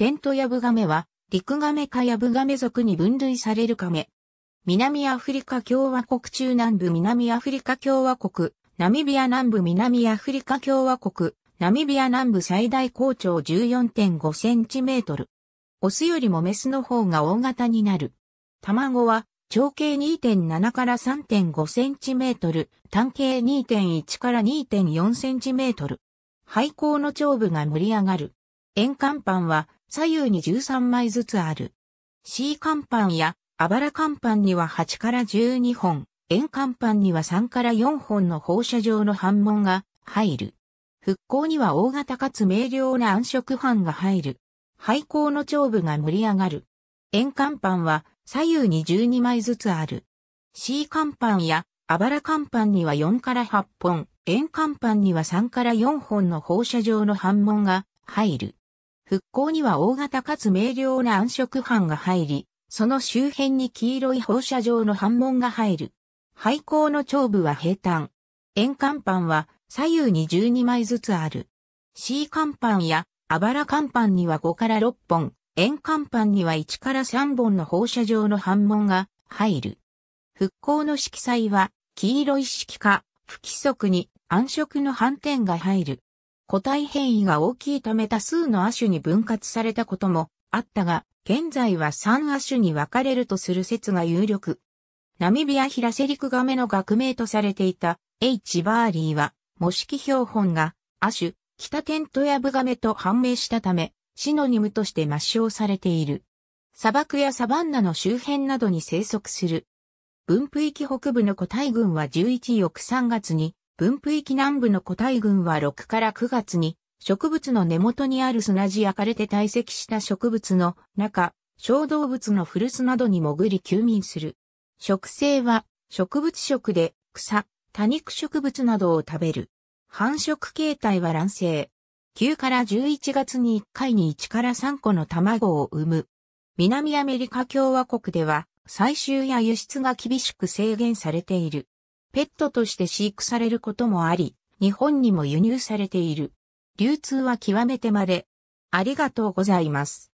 テントヤブガメは、陸ガメかヤブガメ族に分類されるカメ。南アフリカ共和国中南部南アフリカ共和国、ナミビア南部南アフリカ共和国、ナミビア南部最大高長14.5センチメートル。オスよりもメスの方が大型になる。卵は長径2.7から3.5センチメートル、単径2.1から2.4センチメートル。廃校の長部が盛り上がる。円甲板は左右に13枚ずつある。C 甲板やあばら甲板には8から12本、円甲板には3から4本の放射状の反門が入る。復興には大型かつ明瞭な暗色板が入る。廃校の長部が盛り上がる。円甲板は左右に12枚ずつある。C 甲板やあばら甲板には4から8本、円甲板には3から4本の放射状の反門が入る。復興には大型かつ明瞭な暗色斑が入り、その周辺に黄色い放射状の斑紋が入る。廃校の頂部は平坦。円甲板は左右に12枚ずつある。C 甲板やあばら甲板には5から6本、円甲板には1から3本の放射状の斑紋が入る。復興の色彩は黄色一色か不規則に暗色の斑点が入る。個体変異が大きいため多数の亜種に分割されたこともあったが、現在は3亜種に分かれるとする説が有力。ナミビアヒラセリクガメの学名とされていた H バーリーは模式標本が亜種、北テントヤブガメと判明したため、シノニムとして抹消されている。砂漠やサバンナの周辺などに生息する。分布域北部の個体群は11翌3月に分布域南部の個体群は6から9月に、植物の根元にある砂地や枯れて堆積した植物の中、小動物の古巣などに潜り休眠する。植生は植物食で草、多肉植物などを食べる。繁殖形態は卵生。9から11月に1回に1から3個の卵を産む。南アメリカ共和国では採集や輸出が厳しく制限されている。ペットとして飼育されることもあり、日本にも輸入されている。流通は極めて稀。ありがとうございます。